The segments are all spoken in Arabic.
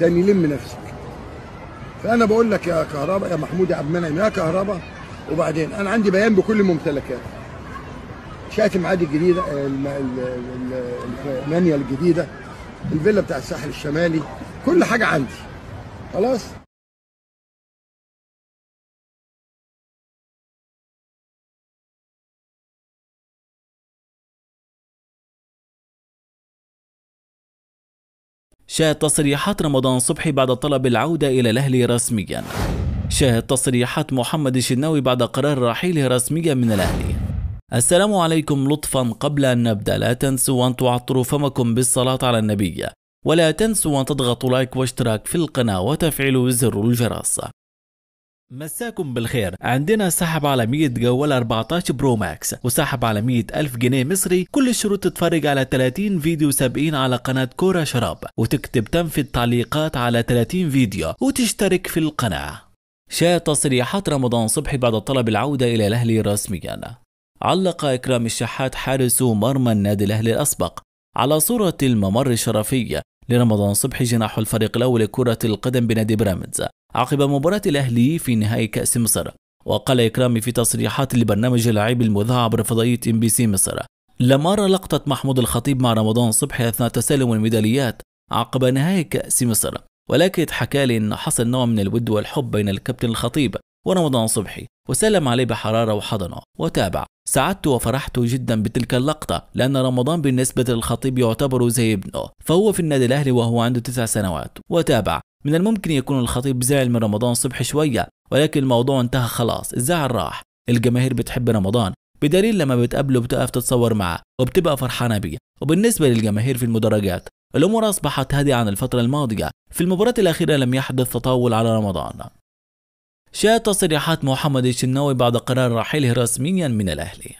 تاني لم نفسك فانا بقول لك يا كهرباء يا محمود يا عبد المنعم يا كهرباء وبعدين انا عندي بيان بكل ممتلكاتي شقه معادي الجديده المانيا الجديده الفيلا بتاع الساحل الشمالي كل حاجه عندي خلاص شاهد تصريحات رمضان صبحي بعد طلب العودة إلى الأهلي رسميا شاهد تصريحات محمد الشناوي بعد قرار رحيله رسميا من الأهلي السلام عليكم لطفا قبل أن نبدأ لا تنسوا أن تعطروا فمكم بالصلاة على النبي ولا تنسوا أن تضغطوا لايك واشتراك في القناة وتفعلوا زر الجرس مساكم بالخير عندنا سحب على 100 جوال 14 برو ماكس وسحب على 100 ألف جنيه مصري كل الشروط تتفرج على 30 فيديو سابقين على قناة كورة شراب وتكتب تم في التعليقات على 30 فيديو وتشترك في القناة شاء تصريحات رمضان صبحي بعد طلب العودة إلى الأهلي رسميا علق إكرام الشحات حارس مرمى النادي الأهلي الأسبق على صورة الممر الشرفية لرمضان صبحي جناح الفريق الأول لكرة القدم بنادي بيراميدز عقب مباراة الأهلي في نهائي كأس مصر وقال إكرامي في تصريحات لبرنامج العيب المذاع عبر فضائية ام بي سي مصر لم أرى لقطة محمود الخطيب مع رمضان صبحي أثناء تسلم الميداليات عقب نهائي كأس مصر ولكن حكى لي أن حصل نوع من الود والحب بين الكابتن الخطيب ورمضان صبحي وسلم عليه بحرارة وحضنه وتابع سعدت وفرحت جدا بتلك اللقطة لأن رمضان بالنسبة للخطيب يعتبر زي ابنه فهو في النادي الأهلي وهو عنده تسع سنوات وتابع من الممكن يكون الخطيب زعل من رمضان صبح شوية ولكن الموضوع انتهى خلاص الزعل راح الجماهير بتحب رمضان بدليل لما بتقابله بتقف تتصور معاه وبتبقى فرحانة بيه وبالنسبة للجماهير في المدرجات الأمور أصبحت هادئة عن الفترة الماضية في المباراة الأخيرة لم يحدث تطاول على رمضان شاهد تصريحات محمد الشناوي بعد قرار رحيله رسميا من الأهلي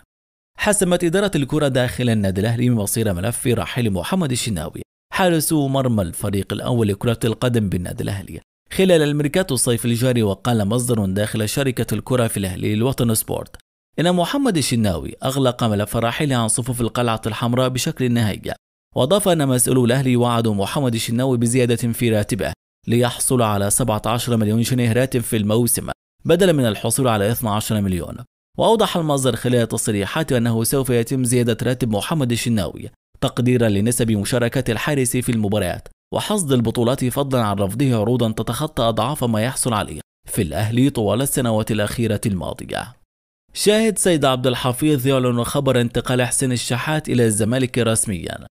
حسمت إدارة الكرة داخل النادي الأهلي مصير ملف رحيل محمد الشناوي حارس مرمى الفريق الأول لكرة القدم بالنادي الأهلي خلال الميركاتو الصيف الجاري وقال مصدر داخل شركة الكرة في الأهلي للوطن سبورت إن محمد الشناوي أغلق ملف راحله عن صفوف القلعة الحمراء بشكل نهائي وأضاف أن مسؤولو الأهلي وعدوا محمد الشناوي بزيادة في راتبه ليحصل على 17 مليون جنيه راتب في الموسم بدلا من الحصول على 12 مليون وأوضح المصدر خلال تصريحاته أنه سوف يتم زيادة راتب محمد الشناوي تقديرا لنسب مشاركة الحارس في المباريات وحصد البطولات فضلا عن رفضه عروضا تتخطى أضعاف ما يحصل عليه في الأهلي طوال السنوات الأخيرة الماضية شاهد سيد عبد الحفيظ يعلن خبر انتقال حسين الشحات إلى الزمالك رسميا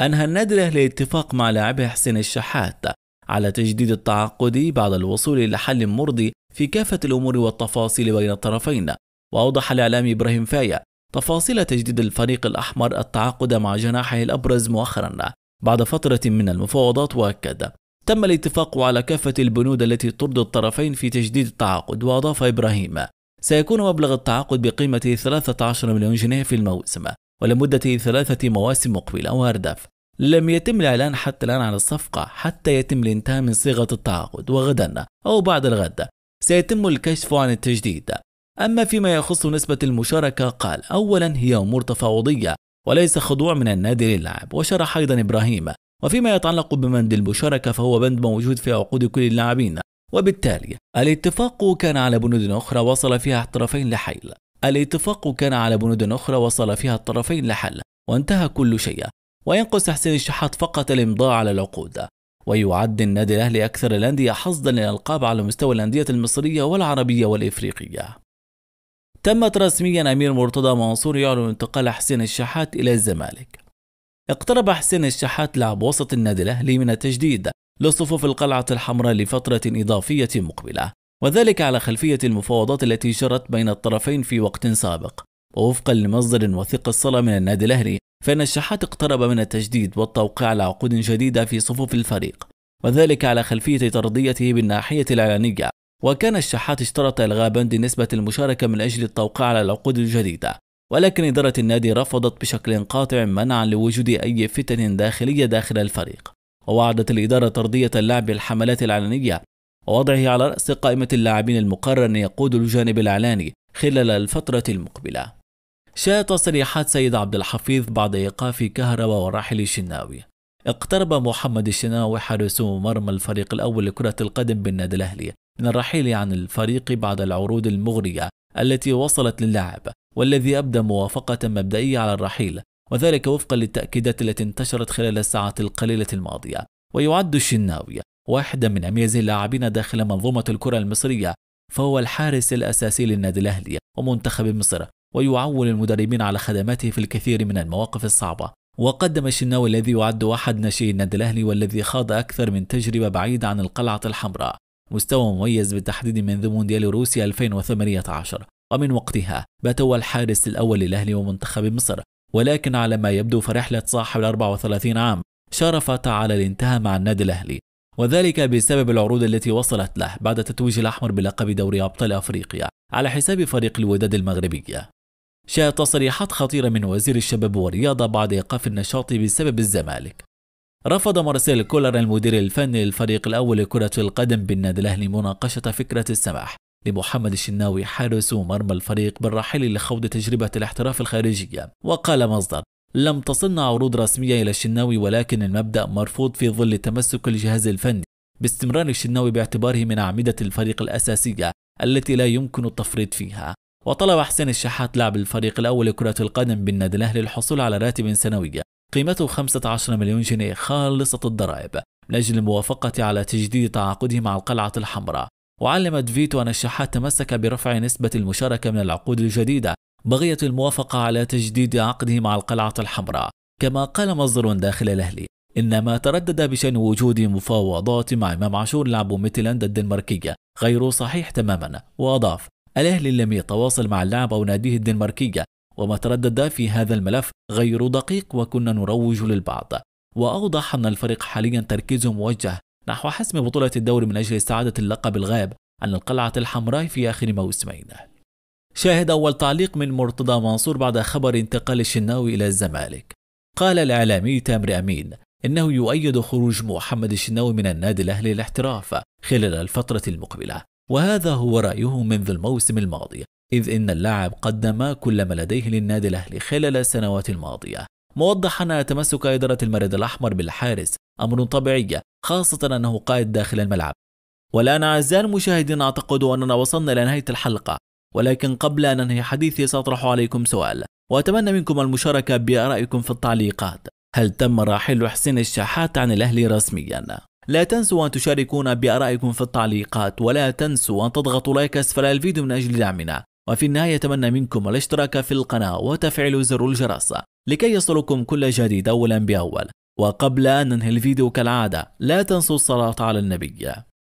أنهى النادي الأهلي اتفاق مع لاعبه حسين الشحات على تجديد التعاقد بعد الوصول إلى حل مرضي في كافة الأمور والتفاصيل بين الطرفين وأوضح الإعلام إبراهيم فايا تفاصيل تجديد الفريق الأحمر التعاقد مع جناحه الأبرز مؤخرا بعد فترة من المفاوضات وأكد تم الاتفاق على كافة البنود التي ترضي الطرفين في تجديد التعاقد وأضاف إبراهيم سيكون مبلغ التعاقد بقيمة 13 مليون جنيه في الموسم ولمدة ثلاثة مواسم مقبلة وأردف لم يتم الإعلان حتى الآن عن الصفقة حتى يتم الانتهاء من صيغة التعاقد وغدا أو بعد الغد سيتم الكشف عن التجديد أما فيما يخص نسبة المشاركة قال أولا هي أمور تفاوضية وليس خضوع من النادي للاعب وشرح أيضا إبراهيم وفيما يتعلق ببند المشاركة فهو بند موجود في عقود كل اللاعبين وبالتالي الاتفاق كان على بنود أخرى وصل فيها الطرفين لحل الاتفاق كان على بنود أخرى وصل فيها الطرفين لحل وانتهى كل شيء وينقص حسين الشحات فقط الإمضاء على العقود ويعد النادي الأهلي أكثر الأندية حصدا للألقاب على مستوى الأندية المصرية والعربية والإفريقية تمت رسميا أمير مرتضى منصور يعلن انتقال حسين الشحات إلى الزمالك اقترب حسين الشحات لعب وسط النادي الأهلي من التجديد لصفوف القلعة الحمراء لفترة إضافية مقبلة وذلك على خلفية المفاوضات التي جرت بين الطرفين في وقت سابق ووفقا لمصدر وثيق الصلة من النادي الأهلي فإن الشحات اقترب من التجديد والتوقيع على عقود جديدة في صفوف الفريق وذلك على خلفية ترضيته بالناحية الإعلانية وكان الشحات اشترط إلغاء بند نسبة المشاركة من أجل التوقيع على العقود الجديدة ولكن إدارة النادي رفضت بشكل قاطع منعا لوجود أي فتن داخلية داخل الفريق ووعدت الإدارة ترضية اللاعب بالحملات الإعلانية ووضعه على رأس قائمة اللاعبين المقرر أن يقود الجانب الإعلاني خلال الفترة المقبلة شاءت تصريحات سيد عبد الحفيظ بعد إيقاف كهرباء وراحل الشناوي اقترب محمد الشناوي حارس مرمى الفريق الأول لكرة القدم بالنادي الأهلي من الرحيل عن يعني الفريق بعد العروض المغرية التي وصلت للاعب والذي أبدى موافقة مبدئية على الرحيل وذلك وفقا للتأكيدات التي انتشرت خلال الساعات القليلة الماضية ويعد الشناوي واحدا من أميز اللاعبين داخل منظومة الكرة المصرية فهو الحارس الأساسي للنادي الأهلي ومنتخب مصر ويعول المدربين على خدماته في الكثير من المواقف الصعبة وقدم الشناوي الذي يعد أحد ناشئي النادي الأهلي والذي خاض أكثر من تجربة بعيدة عن القلعة الحمراء مستوى مميز بالتحديد منذ مونديال روسيا 2018 ومن وقتها بات هو الحارس الأول للأهلي ومنتخب مصر ولكن على ما يبدو فرحلة صاحب ال 34 عام شرفت على الانتهاء مع النادي الأهلي وذلك بسبب العروض التي وصلت له بعد تتويج الأحمر بلقب دوري أبطال أفريقيا على حساب فريق الوداد المغربية شاءت تصريحات خطيرة من وزير الشباب والرياضة بعد إيقاف النشاط بسبب الزمالك رفض مارسيل كولر المدير الفني للفريق الأول لكرة القدم بالنادي الأهلي مناقشة فكرة السماح لمحمد الشناوي حارس مرمى الفريق بالرحيل لخوض تجربة الاحتراف الخارجية وقال مصدر لم تصلنا عروض رسمية إلى الشناوي ولكن المبدأ مرفوض في ظل تمسك الجهاز الفني باستمرار الشناوي باعتباره من أعمدة الفريق الأساسية التي لا يمكن التفريط فيها وطلب حسين الشحات لاعب الفريق الأول لكرة القدم بالنادي الأهلي الحصول على راتب سنوي قيمته 15 مليون جنيه خالصة الضرائب من أجل الموافقة على تجديد تعاقده مع القلعة الحمراء وعلمت فيتو أن الشحات تمسك برفع نسبة المشاركة من العقود الجديدة بغية الموافقة على تجديد عقده مع القلعة الحمراء كما قال مصدر داخل الأهلي إنما تردد بشأن وجود مفاوضات مع إمام عاشور لعب ميتلاند الدنماركية غير صحيح تماما وأضاف الأهلي لم يتواصل مع اللاعب أو ناديه الدنماركية وما تردد في هذا الملف غير دقيق وكنا نروج للبعض وأوضح أن الفريق حاليا تركيزه موجه نحو حسم بطولة الدوري من أجل استعادة اللقب الغائب عن القلعة الحمراء في آخر موسمين شاهد أول تعليق من مرتضى منصور بعد خبر انتقال الشناوي إلى الزمالك قال الإعلامي تامر أمين إنه يؤيد خروج محمد الشناوي من النادي الأهلي الاحتراف خلال الفترة المقبلة وهذا هو رأيه منذ الموسم الماضي إذ إن اللاعب قدم كل ما لديه للنادي الأهلي خلال السنوات الماضية موضحا أن تمسك إدارة المريض الأحمر بالحارس أمر طبيعي خاصة أنه قائد داخل الملعب والآن أعزائي المشاهدين أعتقد أننا وصلنا إلى نهاية الحلقة ولكن قبل أن أنهي حديثي سأطرح عليكم سؤال وأتمنى منكم المشاركة بآرائكم في التعليقات هل تم رحيل حسين الشحات عن الأهلي رسميا؟ لا تنسوا أن تشاركونا بآرائكم في التعليقات ولا تنسوا أن تضغطوا لايك أسفل الفيديو من أجل دعمنا وفي النهاية أتمنى منكم الاشتراك في القناة وتفعيل زر الجرس لكي يصلكم كل جديد أولا بأول وقبل أن ننهي الفيديو كالعادة لا تنسوا الصلاة على النبي